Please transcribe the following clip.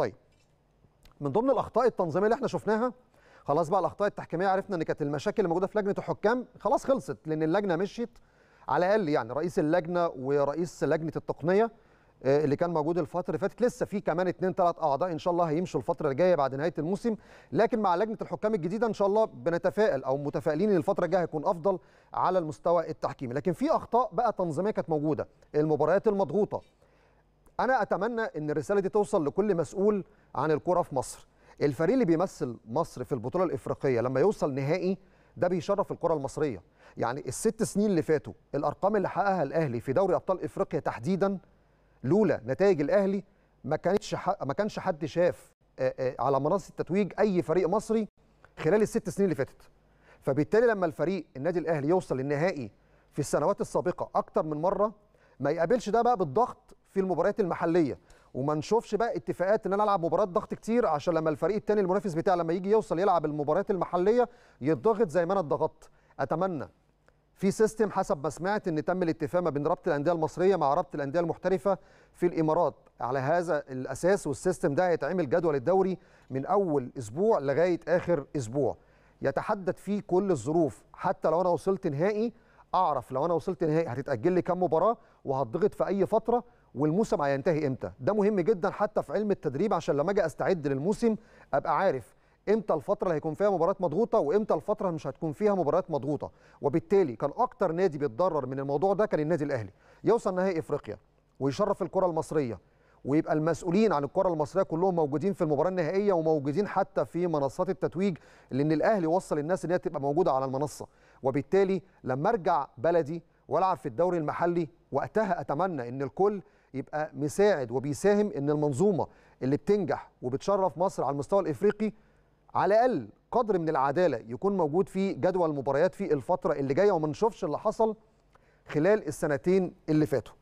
طيب من ضمن الاخطاء التنظيميه اللي احنا شفناها خلاص بقى الاخطاء التحكيميه عرفنا ان كانت المشاكل اللي موجوده في لجنه الحكام خلاص خلصت لان اللجنه مشيت على الاقل يعني رئيس اللجنه ورئيس لجنه التقنيه آه، اللي كان موجود الفتره اللي فاتت لسه في كمان اثنين ثلاث اعضاء ان شاء الله هيمشوا الفتره الجايه بعد نهايه الموسم لكن مع لجنه الحكام الجديده ان شاء الله بنتفائل او متفائلين ان الفتره الجايه هيكون افضل على المستوى التحكيمي لكن في اخطاء بقى تنظيميه كانت موجوده المباريات المضغوطه انا اتمنى ان الرساله دي توصل لكل مسؤول عن الكره في مصر الفريق اللي بيمثل مصر في البطوله الافريقيه لما يوصل نهائي ده بيشرف الكره المصريه يعني الست سنين اللي فاتوا الارقام اللي حققها الاهلي في دوري ابطال افريقيا تحديدا لولا نتائج الاهلي ما كانتش ما كانش حد شاف على منصه التتويج اي فريق مصري خلال الست سنين اللي فاتت فبالتالي لما الفريق النادي الاهلي يوصل للنهائي في السنوات السابقه اكتر من مره ما يقابلش ده بقى بالضغط في المباريات المحليه وما نشوفش بقى اتفاقات ان انا العب مباراه ضغط كتير عشان لما الفريق الثاني المنافس بتاعي لما يجي يوصل يلعب المباريات المحليه يتضغط زي ما انا اتضغطت اتمنى في سيستم حسب ما سمعت ان تم الاتفاق ما بين رابطه الانديه المصريه مع رابطه الانديه المحترفه في الامارات على هذا الاساس والسيستم ده هيتعمل جدول الدوري من اول اسبوع لغايه اخر اسبوع يتحدد فيه كل الظروف حتى لو انا وصلت نهائي اعرف لو انا وصلت نهائي هتتاجل لي كام مباراه وهتضغط في اي فتره والموسم هينتهي امتى ده مهم جدا حتى في علم التدريب عشان لما اجي استعد للموسم ابقى عارف امتى الفتره اللي هيكون فيها مباريات مضغوطه وامتى الفتره مش هتكون فيها مباريات مضغوطه وبالتالي كان اكتر نادي بيتضرر من الموضوع ده كان النادي الاهلي يوصل نهائي افريقيا ويشرف الكره المصريه ويبقى المسؤولين عن الكره المصريه كلهم موجودين في المباراه النهائيه وموجودين حتى في منصات التتويج لان الاهلي وصل الناس ان هي تبقى موجوده على المنصه وبالتالي لما ارجع بلدي والعب في الدوري المحلي وقتها اتمنى ان الكل يبقى مساعد وبيساهم ان المنظومه اللي بتنجح وبتشرف مصر على المستوى الافريقي على الاقل قدر من العداله يكون موجود في جدول المباريات في الفتره اللي جايه وما نشوفش اللي حصل خلال السنتين اللي فاتوا